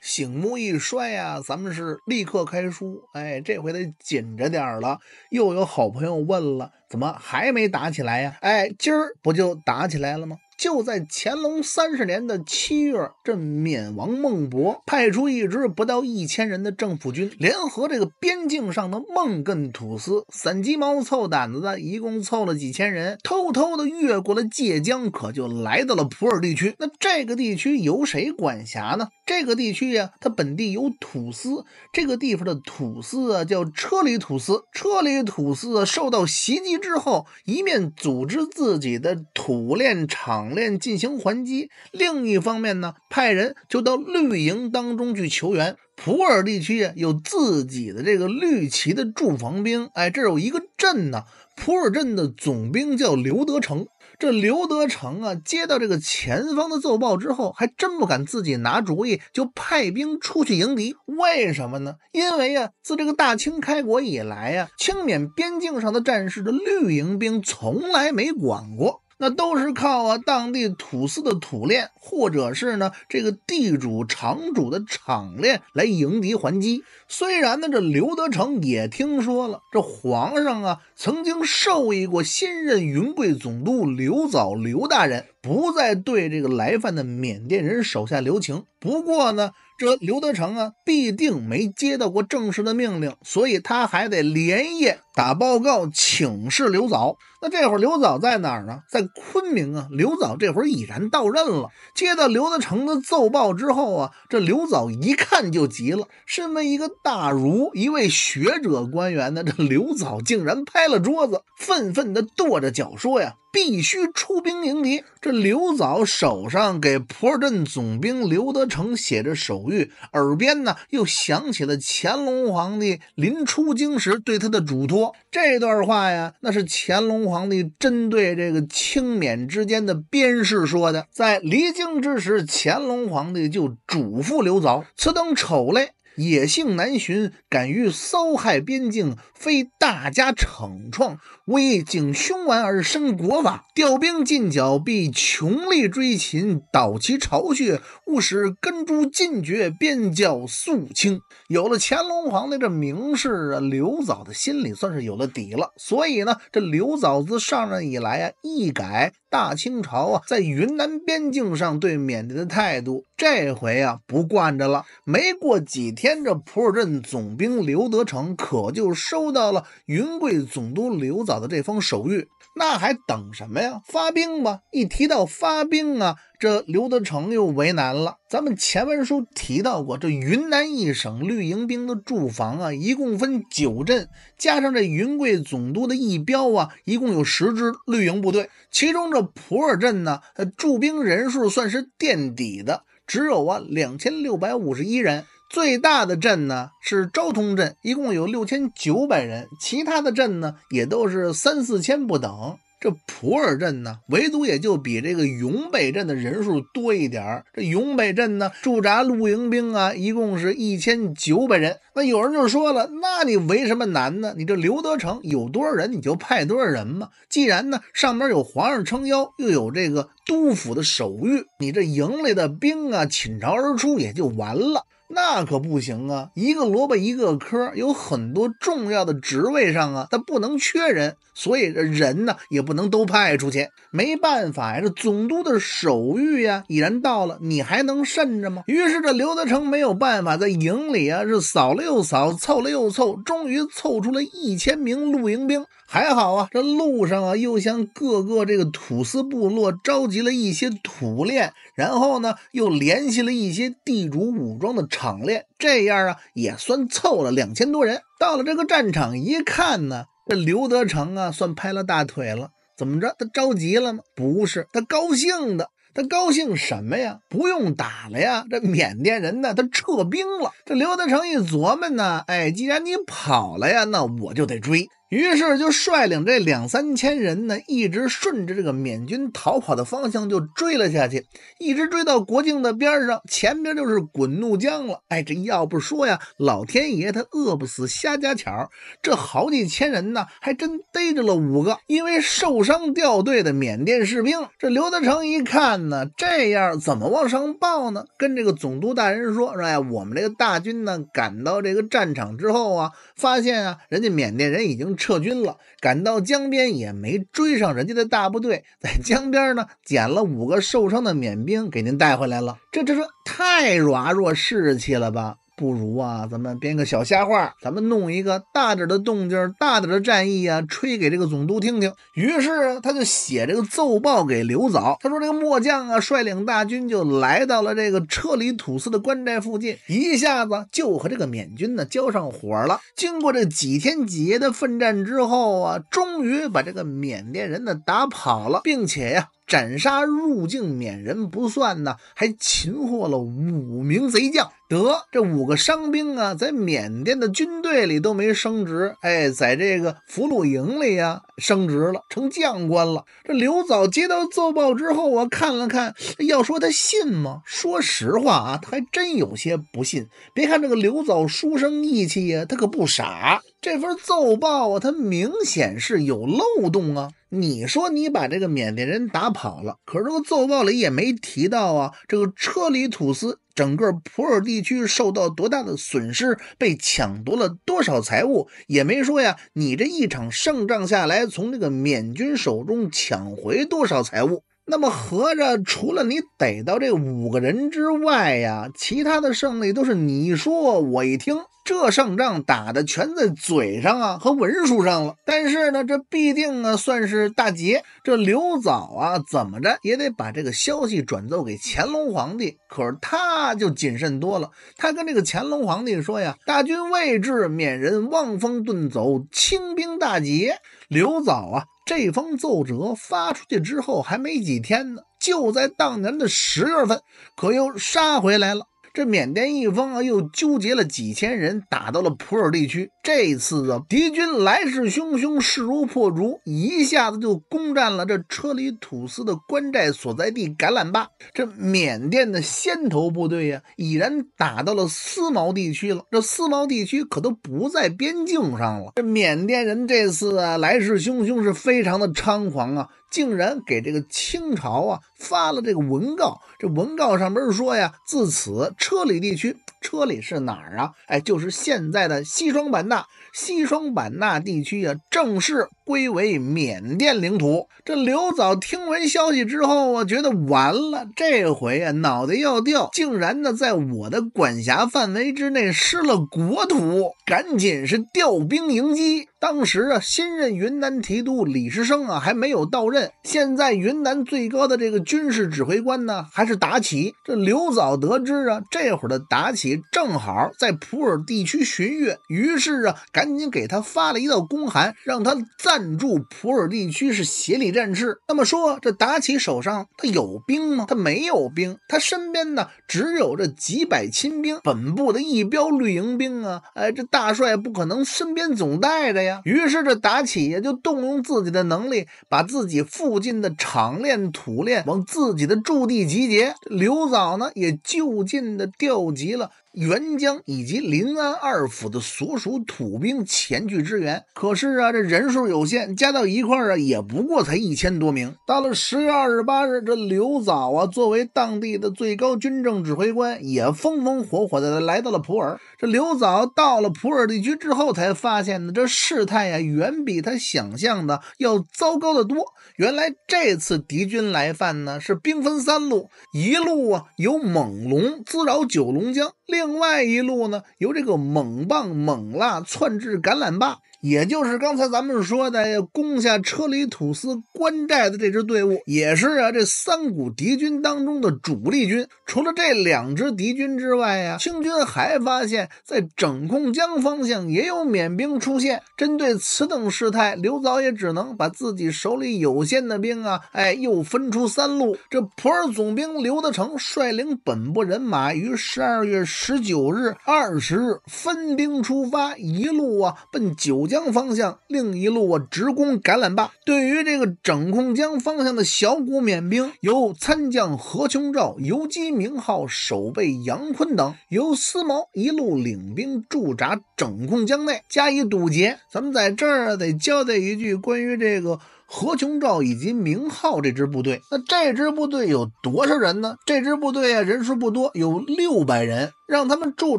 醒目一摔呀，咱们是立刻开书。哎，这回得紧着点儿了。又有好朋友问了，怎么还没打起来呀？哎，今儿不就打起来了吗？就在乾隆三十年的七月，这缅王孟博派出一支不到一千人的政府军，联合这个边境上的孟艮土司，散鸡毛凑胆子的一共凑了几千人，偷偷的越过了界江，可就来到了普洱地区。那这个地区由谁管辖呢？这个地区呀，它本地有土司。这个地方的土司啊，叫车里土司。车里土司受到袭击之后，一面组织自己的土练、场练进行还击，另一方面呢，派人就到绿营当中去求援。普洱地区呀，有自己的这个绿旗的驻防兵。哎，这有一个镇呢，普洱镇的总兵叫刘德成。这刘德成啊，接到这个前方的奏报之后，还真不敢自己拿主意，就派兵出去迎敌。为什么呢？因为啊，自这个大清开国以来啊，清缅边境上的战事的绿营兵从来没管过。那都是靠啊当地土司的土炼，或者是呢这个地主场主的场练来迎敌还击。虽然呢这刘德成也听说了，这皇上啊曾经授意过新任云贵总督刘藻刘大人不再对这个来犯的缅甸人手下留情。不过呢这刘德成啊必定没接到过正式的命令，所以他还得连夜。打报告请示刘藻，那这会儿刘藻在哪儿呢？在昆明啊。刘藻这会儿已然到任了。接到刘德成的奏报之后啊，这刘藻一看就急了。身为一个大儒、一位学者官员呢，这刘藻竟然拍了桌子，愤愤地跺着脚说：“呀，必须出兵迎敌！”这刘藻手上给普洱镇总兵刘德成写着手谕，耳边呢又响起了乾隆皇帝临出京时对他的嘱托。这段话呀，那是乾隆皇帝针对这个清缅之间的边事说的。在离京之时，乾隆皇帝就嘱咐刘藻，此等丑类。野性难驯，敢于骚害边境，非大家逞创，危境凶顽而生国法。调兵进剿，必穷力追秦，捣其巢穴，勿使根株尽绝，边徼肃清。有了乾隆皇帝这明示啊，刘藻的心里算是有了底了。所以呢，这刘藻自上任以来啊，一改。大清朝啊，在云南边境上对缅甸的态度，这回啊不惯着了。没过几天，这普洱镇总兵刘德成可就收到了云贵总督刘藻的这封手谕，那还等什么呀？发兵吧！一提到发兵啊。这刘德成又为难了。咱们前文书提到过，这云南一省绿营兵的驻防啊，一共分九镇，加上这云贵总督的义标啊，一共有十支绿营部队。其中这普洱镇呢，驻兵人数算是垫底的，只有啊两千六百五十一人。最大的镇呢是昭通镇，一共有六千九百人。其他的镇呢，也都是三四千不等。这普洱镇呢，唯独也就比这个永北镇的人数多一点儿。这永北镇呢，驻扎露营兵啊，一共是一千九百人。那有人就说了，那你为什么难呢？你这刘德成有多少人，你就派多少人嘛。既然呢，上面有皇上撑腰，又有这个督府的手谕，你这营里的兵啊，倾巢而出也就完了。那可不行啊，一个萝卜一个坑，有很多重要的职位上啊，他不能缺人。所以这人呢也不能都派出去，没办法呀，这总督的手谕呀已然到了，你还能慎着吗？于是这刘德成没有办法，在营里啊是扫了又扫，凑了又凑，终于凑出了一千名露营兵。还好啊，这路上啊又向各个这个土司部落召集了一些土练，然后呢又联系了一些地主武装的场练，这样啊也算凑了两千多人。到了这个战场一看呢。这刘德成啊，算拍了大腿了。怎么着？他着急了吗？不是，他高兴的。他高兴什么呀？不用打了呀。这缅甸人呢，他撤兵了。这刘德成一琢磨呢，哎，既然你跑了呀，那我就得追。于是就率领这两三千人呢，一直顺着这个缅军逃跑的方向就追了下去，一直追到国境的边上，前边就是滚怒江了。哎，这要不说呀，老天爷他饿不死瞎家巧，这好几千人呢，还真逮着了五个因为受伤掉队的缅甸士兵。这刘德成一看呢，这样怎么往上报呢？跟这个总督大人说说，哎，我们这个大军呢赶到这个战场之后啊，发现啊，人家缅甸人已经。撤军了，赶到江边也没追上人家的大部队，在江边呢捡了五个受伤的缅兵给您带回来了，这这这太软弱士气了吧！不如啊，咱们编个小瞎话，咱们弄一个大点的动静，大点的战役啊，吹给这个总督听听。于是他就写这个奏报给刘藻，他说：“这个末将啊，率领大军就来到了这个车里土司的官寨附近，一下子就和这个缅军呢交上火了。经过这几天几夜的奋战之后啊，终于把这个缅甸人呢打跑了，并且呀斩杀入境缅人不算呢，还擒获了五名贼将。”得，这五个伤兵啊，在缅甸的军队里都没升职，哎，在这个俘虏营里呀升职了，成将官了。这刘藻接到奏报之后，我看了看，要说他信吗？说实话啊，他还真有些不信。别看这个刘藻书生意气呀，他可不傻。这份奏报啊，他明显是有漏洞啊。你说你把这个缅甸人打跑了，可是这个奏报里也没提到啊，这个车里吐司。整个普洱地区受到多大的损失，被抢夺了多少财物也没说呀。你这一场胜仗下来，从这个缅军手中抢回多少财物？那么合着，除了你逮到这五个人之外呀，其他的胜利都是你说我一听，这胜仗打的全在嘴上啊和文书上了。但是呢，这必定啊算是大捷。这刘藻啊，怎么着也得把这个消息转奏给乾隆皇帝。可是他就谨慎多了，他跟这个乾隆皇帝说呀：“大军未至，缅人望风遁走，清兵大捷。”刘藻啊。这封奏折发出去之后，还没几天呢，就在当年的十月份，可又杀回来了。这缅甸一方啊，又纠结了几千人，打到了普洱地区。这次啊，敌军来势汹汹，势如破竹，一下子就攻占了这车里土司的官寨所在地橄榄坝。这缅甸的先头部队呀，已然打到了思茅地区了。这思茅地区可都不在边境上了。这缅甸人这次啊，来势汹汹，是非常的猖狂啊！竟然给这个清朝啊发了这个文告。这文告上边说呀，自此车里地区。车里是哪儿啊？哎，就是现在的西双版纳，西双版纳地区啊，正是。归为缅甸领土。这刘藻听闻消息之后啊，觉得完了，这回啊脑袋要掉，竟然呢在我的管辖范围之内失了国土，赶紧是调兵迎击。当时啊，新任云南提督李世生啊还没有到任，现在云南最高的这个军事指挥官呢还是达奇。这刘藻得知啊，这会儿的达奇正好在普洱地区巡阅，于是啊，赶紧给他发了一道公函，让他暂。暂住普洱地区是协理战事，那么说这达起手上他有兵吗？他没有兵，他身边呢只有这几百亲兵，本部的一标绿营兵啊，哎，这大帅不可能身边总带着呀。于是这达起也就动用自己的能力，把自己附近的场练、土练往自己的驻地集结。刘藻呢也就近的调集了。沅江以及临安二府的所属土兵前去支援，可是啊，这人数有限，加到一块儿啊，也不过才一千多名。到了十月二十八日，这刘藻啊，作为当地的最高军政指挥官，也风风火火的来到了普洱。这刘藻到了普洱地区之后，才发现呢，这事态呀，远比他想象的要糟糕的多。原来这次敌军来犯呢，是兵分三路，一路啊由猛龙滋扰九龙江，另。另外一路呢，由这个猛棒猛辣窜至橄榄坝。也就是刚才咱们说的攻下车里土司官寨的这支队伍，也是啊，这三股敌军当中的主力军。除了这两支敌军之外呀，清军还发现，在整控江方向也有缅兵出现。针对此等事态，刘藻也只能把自己手里有限的兵啊，哎，又分出三路。这普洱总兵刘德成率领本部人马，于十二月十九日、二十日分兵出发，一路啊奔九江。江方向，另一路我直攻橄榄坝。对于这个整控江方向的小股缅兵，由参将何琼照、游击名号守备杨坤等，由思谋一路领兵驻扎整控江内，加以堵截。咱们在这儿得交代一句，关于这个。何琼照以及明浩这支部队，那这支部队有多少人呢？这支部队啊，人数不多，有六百人。让他们驻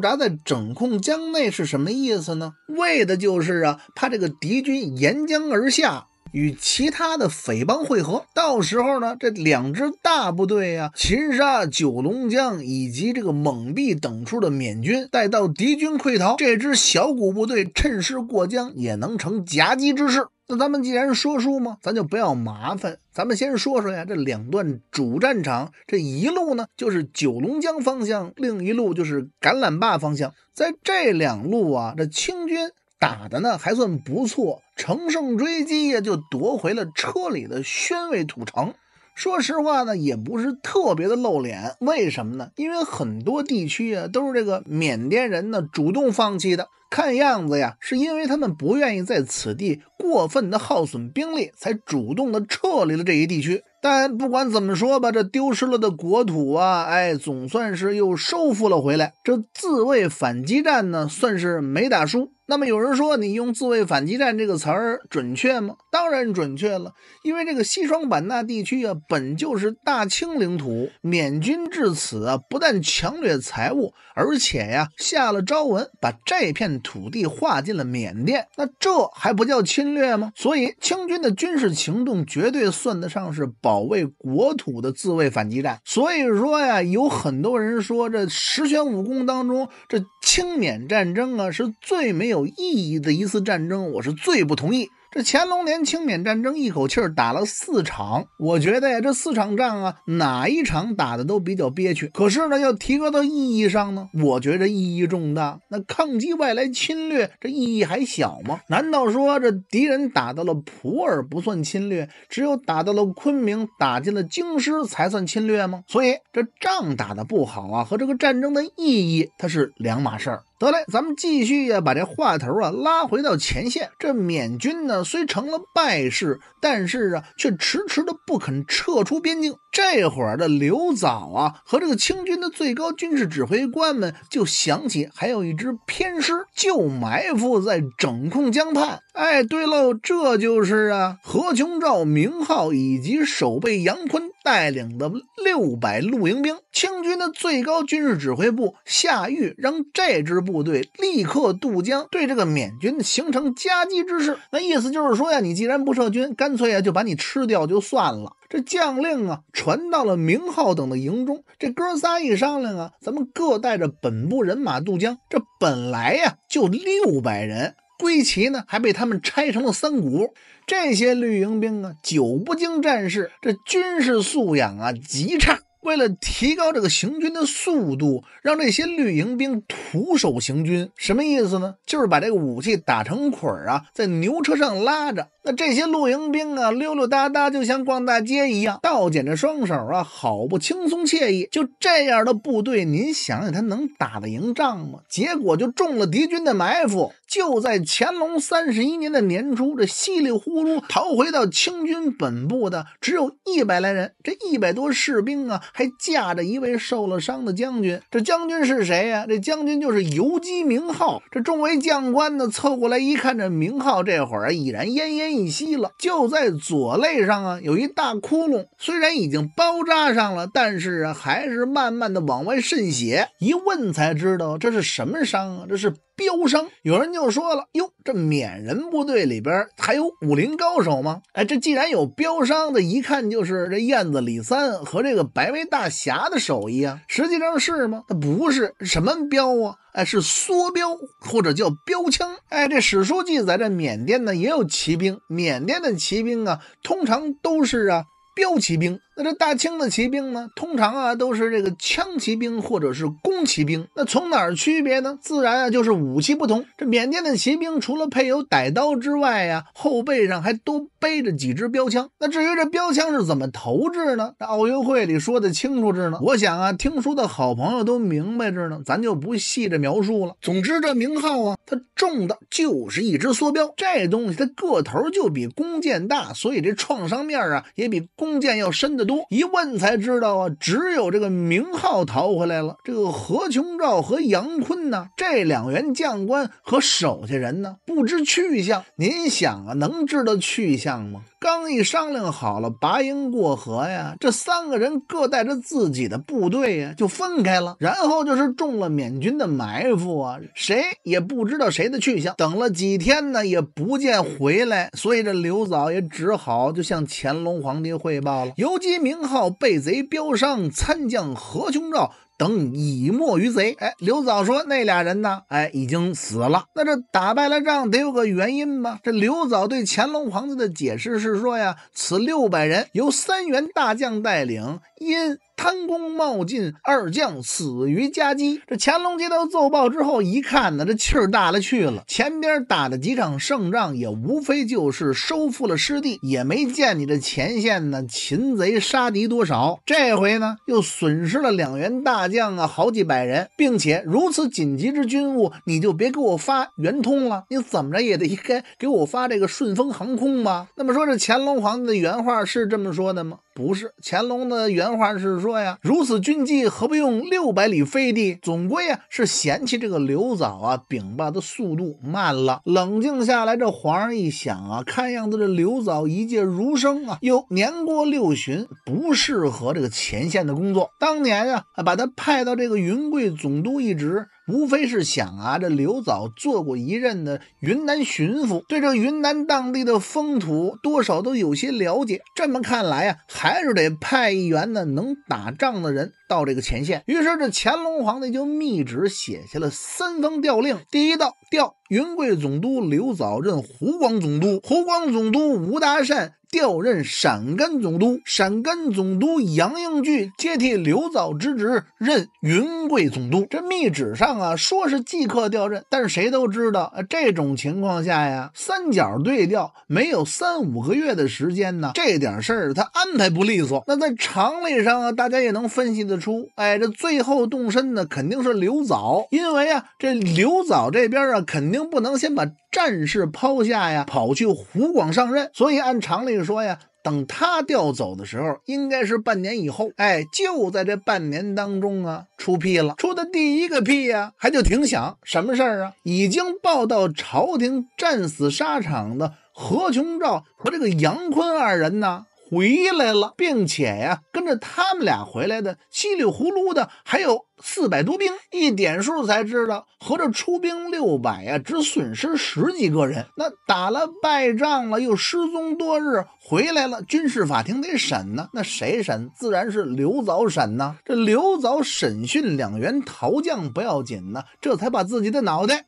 扎在整控江内是什么意思呢？为的就是啊，怕这个敌军沿江而下，与其他的匪帮会合。到时候呢，这两支大部队呀，擒杀九龙江以及这个蒙蔽等处的缅军。待到敌军溃逃，这支小股部队趁势过江，也能成夹击之势。那咱们既然说书嘛，咱就不要麻烦，咱们先说说呀，这两段主战场这一路呢，就是九龙江方向，另一路就是橄榄坝方向，在这两路啊，这清军打的呢还算不错，乘胜追击呀，就夺回了车里的宣威土城。说实话呢，也不是特别的露脸。为什么呢？因为很多地区啊，都是这个缅甸人呢主动放弃的。看样子呀，是因为他们不愿意在此地过分的耗损兵力，才主动的撤离了这一地区。但不管怎么说吧，这丢失了的国土啊，哎，总算是又收复了回来。这自卫反击战呢，算是没打输。那么有人说，你用“自卫反击战”这个词儿准确吗？当然准确了，因为这个西双版纳地区啊，本就是大清领土，缅军至此啊，不但强掠财物，而且呀，下了招文，把这片土地划进了缅甸，那这还不叫侵略吗？所以，清军的军事行动绝对算得上是保卫国土的自卫反击战。所以说呀，有很多人说，这十全武功当中，这清缅战争啊，是最没有。有意义的一次战争，我是最不同意。这乾隆年清缅战争，一口气打了四场，我觉得呀，这四场仗啊，哪一场打的都比较憋屈。可是呢，要提高到意义上呢，我觉着意义重大。那抗击外来侵略，这意义还小吗？难道说这敌人打到了普洱不算侵略，只有打到了昆明，打进了京师才算侵略吗？所以这仗打的不好啊，和这个战争的意义它是两码事儿。得嘞，咱们继续呀，把这话头啊拉回到前线。这缅军呢，虽成了败势，但是啊，却迟迟的不肯撤出边境。这会儿的刘藻啊，和这个清军的最高军事指挥官们就想起，还有一支偏师就埋伏在整控江畔。哎，对喽，这就是啊。何琼照、明浩以及守备杨坤带领的六百露营兵，清军的最高军事指挥部下谕，让这支部队立刻渡江，对这个缅军形成夹击之势。那意思就是说呀，你既然不撤军，干脆啊就把你吃掉就算了。这将令啊传到了明浩等的营中，这哥仨一商量啊，咱们各带着本部人马渡江。这本来呀就六百人。归旗呢，还被他们拆成了三股。这些绿营兵啊，久不经战事，这军事素养啊极差。为了提高这个行军的速度，让这些绿营兵徒手行军，什么意思呢？就是把这个武器打成捆儿啊，在牛车上拉着。那这些绿营兵啊，溜溜达达，就像逛大街一样，倒捡着双手啊，好不轻松惬意。就这样的部队，您想想，他能打得赢仗吗？结果就中了敌军的埋伏。就在乾隆三十一年的年初，这稀里糊涂逃回到清军本部的只有一百来人。这一百多士兵啊，还架着一位受了伤的将军。这将军是谁呀？这将军就是游击名号。这众位将官呢，凑过来一看，这名号这会儿啊已然奄奄一息了。就在左肋上啊有一大窟窿，虽然已经包扎上了，但是啊还是慢慢的往外渗血。一问才知道这是什么伤啊？这是。标商，有人就说了，哟，这缅人部队里边还有武林高手吗？哎，这既然有标商的，一看就是这燕子李三和这个白眉大侠的手艺啊。实际上是吗？他不是什么标啊，哎，是梭标或者叫标枪。哎，这史书记载，这缅甸呢也有骑兵，缅甸的骑兵啊，通常都是啊标骑兵。那这大清的骑兵呢，通常啊都是这个枪骑兵或者是弓骑兵。那从哪儿区别呢？自然啊就是武器不同。这缅甸的骑兵除了配有歹刀之外呀，后背上还都背着几支标枪。那至于这标枪是怎么投掷呢？那奥运会里说的清楚着呢。我想啊，听书的好朋友都明白着呢，咱就不细着描述了。总之这名号啊，它重的就是一支梭镖。这东西它个头就比弓箭大，所以这创伤面啊也比弓箭要深的。多一问才知道啊，只有这个明浩逃回来了。这个何琼照和杨坤呢，这两员将官和手下人呢，不知去向。您想啊，能知道去向吗？刚一商量好了拔营过河呀，这三个人各带着自己的部队呀，就分开了。然后就是中了缅军的埋伏啊，谁也不知道谁的去向。等了几天呢，也不见回来，所以这刘藻也只好就向乾隆皇帝汇报了：游击名号被贼标伤，参将何琼照。等以莫于贼，哎，刘藻说那俩人呢？哎，已经死了。那这打败了仗得有个原因吧？这刘藻对乾隆皇帝的解释是说呀，此六百人由三员大将带领，因。贪功冒进，二将死于夹击。这乾隆接到奏报之后，一看呢，这气儿大了去了。前边打的几场胜仗，也无非就是收复了失地，也没见你这前线呢擒贼杀敌多少。这回呢，又损失了两员大将啊，好几百人，并且如此紧急之军务，你就别给我发圆通了，你怎么着也得应该给我发这个顺丰航空吧？那么说，这乾隆皇帝的原话是这么说的吗？不是乾隆的原话是说呀，如此军纪，何不用六百里飞地？总归啊是嫌弃这个刘藻啊禀报的速度慢了。冷静下来，这皇上一想啊，看样子这刘藻一介儒生啊，又年过六旬，不适合这个前线的工作。当年啊，把他派到这个云贵总督一职。无非是想啊，这刘藻做过一任的云南巡抚，对这云南当地的风土多少都有些了解。这么看来呀，还是得派一员呢能打仗的人到这个前线。于是这乾隆皇帝就密旨写下了三封调令。第一道调。云贵总督刘藻任湖广总督，湖广总督吴达善调任陕甘总督，陕甘总督杨应琚接替刘藻之职，任云贵总督。这密旨上啊，说是即刻调任，但是谁都知道啊，这种情况下呀，三角对调没有三五个月的时间呢，这点事儿他安排不利索。那在常理上啊，大家也能分析得出，哎，这最后动身的肯定是刘藻，因为啊，这刘藻这边啊，肯定。不能先把战事抛下呀，跑去湖广上任。所以按常理说呀，等他调走的时候，应该是半年以后。哎，就在这半年当中啊，出屁了，出的第一个屁呀，还就挺响。什么事儿啊？已经报到朝廷战死沙场的何琼照和这个杨坤二人呢？回来了，并且呀，跟着他们俩回来的稀里糊涂的还有四百多兵，一点数才知道，合着出兵六百呀，只损失十几个人。那打了败仗了，又失踪多日，回来了，军事法庭得审呢。那谁审？自然是刘早审呢。这刘早审讯两员逃将不要紧呢，这才把自己的脑袋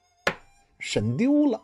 审丢了。